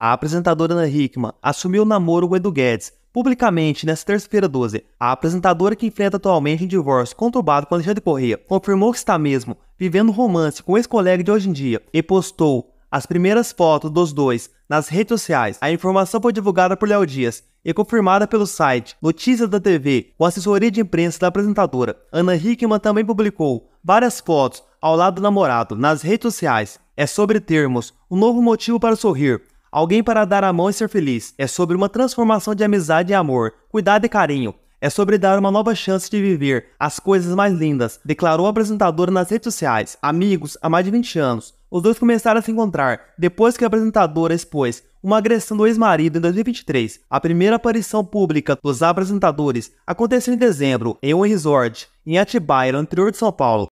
A apresentadora Ana Hickman assumiu o namoro com Edu Guedes publicamente nesta terça-feira 12. A apresentadora que enfrenta atualmente um divórcio conturbado com Alexandre Corrêa confirmou que está mesmo vivendo um romance com o ex-colega de hoje em dia e postou as primeiras fotos dos dois nas redes sociais. A informação foi divulgada por Léo Dias e confirmada pelo site Notícias da TV com assessoria de imprensa da apresentadora. Ana Hickman também publicou várias fotos ao lado do namorado nas redes sociais. É sobre termos um novo motivo para sorrir Alguém para dar a mão e ser feliz. É sobre uma transformação de amizade e amor, cuidado e carinho. É sobre dar uma nova chance de viver as coisas mais lindas, declarou a apresentadora nas redes sociais. Amigos há mais de 20 anos. Os dois começaram a se encontrar depois que a apresentadora expôs uma agressão do ex-marido em 2023. A primeira aparição pública dos apresentadores aconteceu em dezembro, em um resort em Atibaia, no interior de São Paulo.